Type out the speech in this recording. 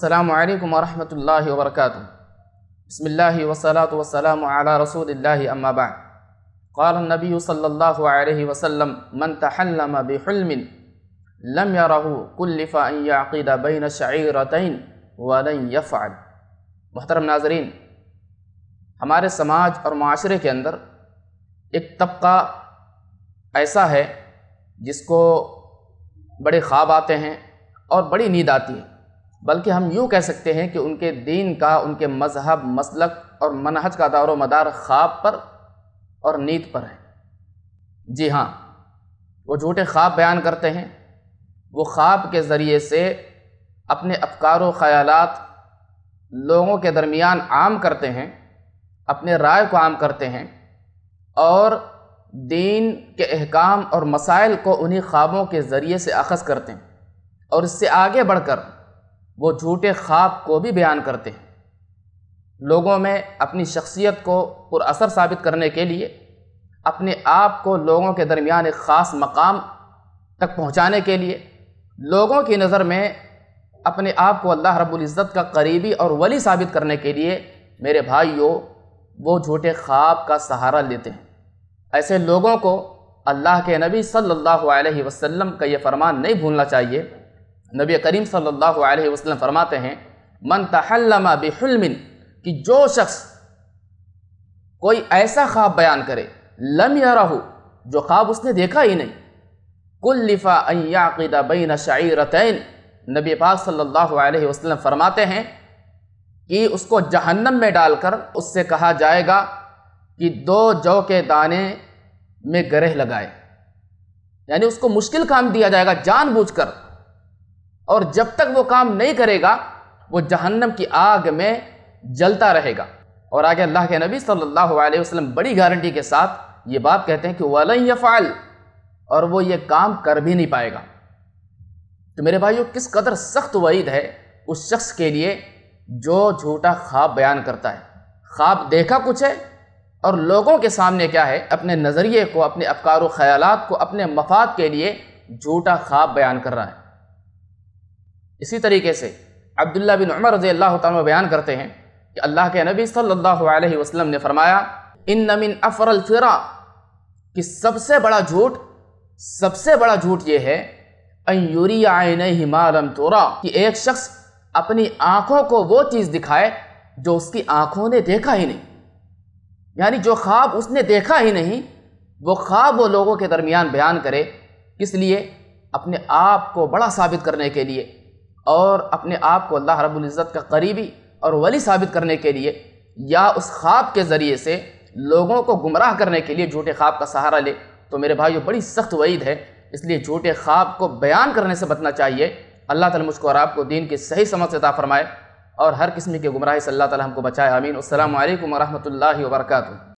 अल्लाम वरहमल वर्क बसमिल्ल वसलात वसलाम रसूल अम्माबा قال النبي صلى الله عليه وسلم من تحلم بحلم لم يره كلف أن يعقد بين شعيرتين ولن يفعل محترम नाजरीन हमारे समाज और माशरे के अंदर एक तबका ऐसा है जिसको बड़े ख्वाब आते हैं और बड़ी नींद आती है बल्कि हम यूँ कह सकते हैं कि उनके दीन का उनके मजहब मसलक और मनहज का दारो मदार ख्वाब पर और नींद पर है जी हाँ वो झूठे ख्वाब बयान करते हैं वो ख्वाब के ज़रिए से अपने अफकार व ख़याल लोगों के दरमियान आम करते हैं अपने राय को आम करते हैं और दीन के अहकाम और मसाइल को उन्हीं ख्वाबों के ज़रिए से अखज़ करते हैं और इससे आगे बढ़कर वो झूठे ख्वाब को भी बयान करते हैं लोगों में अपनी शख्सियत को पुरअसर साबित करने के लिए अपने आप को लोगों के दरमियान एक ख़ास मकाम तक पहुंचाने के लिए लोगों की नज़र में अपने आप को अल्लाह रब्बुल इज़्ज़त का करीबी और वली साबित करने के लिए मेरे भाइयों वो झूठे ख्वाब का सहारा लेते हैं ऐसे लोगों को अल्लाह के नबी सल्लल्लाहु अलैहि वसल्लम का ये फरमान नहीं भूलना चाहिए नबी करीम सल्लल्लाहु अलैहि वसल्लम फरमाते हैं मन तहल्लमा बेहलमिन कि जो शख्स कोई ऐसा ख्वाब बयान करे लम या रहू जो ख्वाब उसने देखा ही नहीं कुल्लिफ़ा अयाक़दा बैन शाइरतैन नबी पाक सल्लल्लाहु अलैहि वसल्लम फरमाते हैं कि उसको जहन्नम में डालकर उससे कहा जाएगा कि दो जौ के दाने में गरह लगाए यानी उसको मुश्किल काम दिया जाएगा जानबूझकर और जब तक वो काम नहीं करेगा वो जहन्नम की आग में जलता रहेगा और आगे अल्लाह के नबी सल्लल्लाहु अलैहि वसल्लम बड़ी गारंटी के साथ ये बात कहते हैं कि वलन यफ़ाल और वो ये काम कर भी नहीं पाएगा तो मेरे भाइयों किस कदर सख्त वईद है उस शख्स के लिए जो झूठा ख्वाब बयान करता है ख्वाब देखा कुछ है और लोगों के सामने क्या है अपने नज़रिए को अपने अफकार ख्याल को अपने मफाद के लिए झूठा ख्वाब बयान कर रहा है इसी तरीके से अब्दुल्ला बिन उमर रजी अल्लाह तन बयान करते हैं कि अल्लाह के नबी सल्लल्लाहु अलैहि वसल्लम ने फरमाया इन नमिन अफरल फिरा कि सबसे बड़ा झूठ सबसे बड़ा झूठ ये है अयूरी आयन ही मालम तोरा कि एक शख्स अपनी आँखों को वो चीज़ दिखाए जो उसकी आँखों ने देखा ही नहीं यानी जो ख्वाब उसने देखा ही नहीं वो ख्वाब वो लोगों के दरमियान बयान करे इसलिए अपने आप को बड़ा साबित करने के लिए और अपने आप को अल्लाह रबुल्ज़त का करीबी और वली साबित करने के लिए या उस ख्वाब के ज़रिए से लोगों को गुमराह करने के लिए झूठे ख्वाब का सहारा ले तो मेरे भाई बड़ी सख्त वईद है इसलिए झूठे ख्वाब को बयान करने से बचना चाहिए अल्लाह ताला मुझको और आपको दीन की सही समझ से ता फरमाए और हर किस्म के गुमराह से अल्लाह ताला हमको बचाए आमीन अल्लाम वरहमल वर्का